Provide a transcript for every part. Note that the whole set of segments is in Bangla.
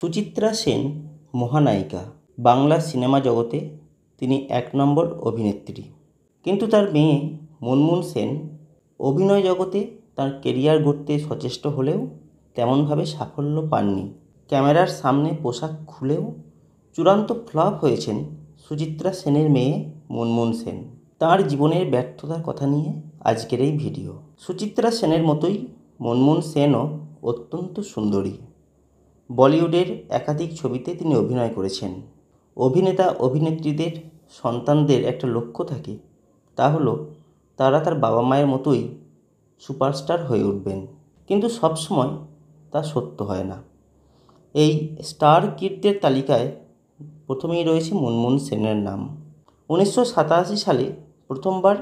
সুচিত্রা সেন মহানায়িকা বাংলা সিনেমা জগতে তিনি এক নম্বর অভিনেত্রী কিন্তু তার মেয়ে মুনমুন সেন অভিনয় জগতে তার কেরিয়ার গড়তে সচেষ্ট হলেও তেমনভাবে সাফল্য পাননি ক্যামেরার সামনে পোশাক খুলেও চূড়ান্ত ফ্লপ হয়েছেন সুচিত্রা সেনের মেয়ে মুনমুন সেন তার জীবনের ব্যর্থতার কথা নিয়ে আজকের এই ভিডিও সুচিত্রা সেনের মতোই মুনমুন সেনও অত্যন্ত সুন্দরী বলিউডের একাধিক ছবিতে তিনি অভিনয় করেছেন অভিনেতা অভিনেত্রীদের সন্তানদের একটা লক্ষ্য থাকে তা হলো তারা তার বাবা মায়ের মতোই সুপারস্টার হয়ে উঠবেন কিন্তু সবসময় তা সত্য হয় না এই স্টার কীর্তের তালিকায় প্রথমেই রয়েছে মুনমুন সেনের নাম উনিশশো সালে প্রথমবার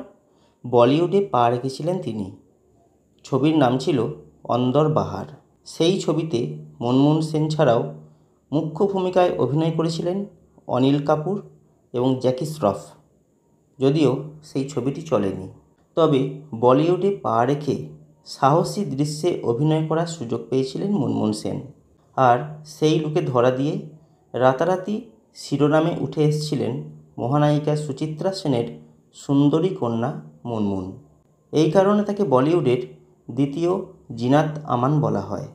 বলিউডে পা রেখেছিলেন তিনি ছবির নাম ছিল অন্দর বাহার সেই ছবিতে মনমোহন সেন ছাড়াও মুখ্য ভূমিকায় অভিনয় করেছিলেন অনিল কাপুর এবং জ্যাকি শ্রফ যদিও সেই ছবিটি চলেনি তবে বলিউডে পা রেখে সাহসী দৃশ্যে অভিনয় করার সুযোগ পেয়েছিলেন মনমোহন সেন আর সেই লুকে ধরা দিয়ে রাতারাতি শিরোনামে উঠে এসেছিলেন মহানায়িকা সুচিত্রা সেনের সুন্দরী কন্যা মুনমুন এই কারণে তাকে বলিউডের দ্বিতীয় জিনাত আমান বলা হয়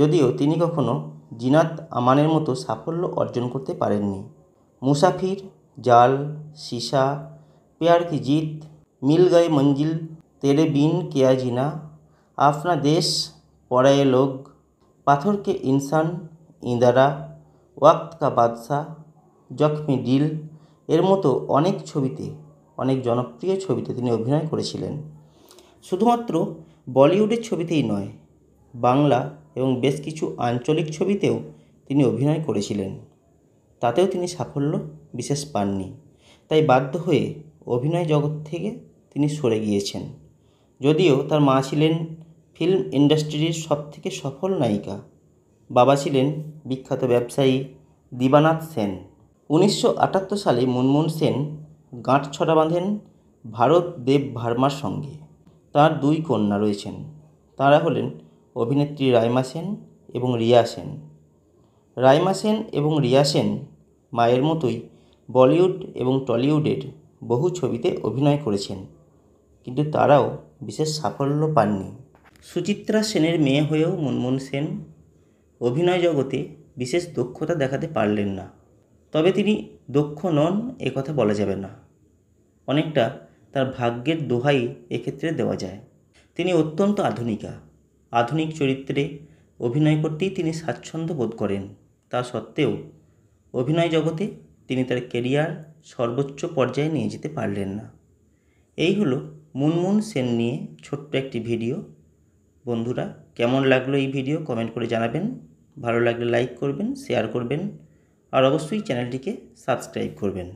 যদিও তিনি কখনও জিনাত আমানের মতো সাফল্য অর্জন করতে পারেননি মুসাফির জাল সিসা পেয়ার কি জিত মিল গায়ে মঞ্জিল তেরে বিন কেয়া জিনা আপনা দেশ পড়ায় লোক পাথরকে ইনসান ইঁদারা ওয়াক্ত কা বাদশাহ জখমি ডিল এর মতো অনেক ছবিতে অনেক জনপ্রিয় ছবিতে তিনি অভিনয় করেছিলেন শুধুমাত্র বলিউডের ছবিতেই নয় বাংলা এবং বেশ কিছু আঞ্চলিক ছবিতেও তিনি অভিনয় করেছিলেন তাতেও তিনি সাফল্য বিশেষ পাননি তাই বাধ্য হয়ে অভিনয় জগৎ থেকে তিনি সরে গিয়েছেন যদিও তার মা ছিলেন ফিল্ম ইন্ডাস্ট্রির সবথেকে সফল নায়িকা বাবা ছিলেন বিখ্যাত ব্যবসায়ী দিবানাথ সেন উনিশশো সালে মুনমুন সেন গাঁট ছড়া বাঁধেন ভারত দেব ভার্মার সঙ্গে তার দুই কন্যা রয়েছেন তাঁরা হলেন অভিনেত্রী রাইমা সেন এবং রিয়া সেন রাইমা সেন এবং রিয়া সেন মায়ের মতোই বলিউড এবং টলিউডের বহু ছবিতে অভিনয় করেছেন কিন্তু তারাও বিশেষ সাফল্য পাননি সুচিত্রা সেনের মেয়ে হয়েও মুনমুন সেন অভিনয় জগতে বিশেষ দক্ষতা দেখাতে পারলেন না তবে তিনি দক্ষ নন কথা বলা যাবে না অনেকটা তার ভাগ্যের দোহাই এক্ষেত্রে দেওয়া যায় তিনি অত্যন্ত আধুনিকা আধুনিক চরিত্রে অভিনয় করতেই তিনি স্বাচ্ছন্দ্য বোধ করেন তা সত্ত্বেও অভিনয় জগতে তিনি তার কেরিয়ার সর্বোচ্চ পর্যায়ে নিয়ে যেতে পারলেন না এই হলো মুনমুন সেন নিয়ে ছোট্ট একটি ভিডিও বন্ধুরা কেমন লাগলো এই ভিডিও কমেন্ট করে জানাবেন ভালো লাগলে লাইক করবেন শেয়ার করবেন আর অবশ্যই চ্যানেলটিকে সাবস্ক্রাইব করবেন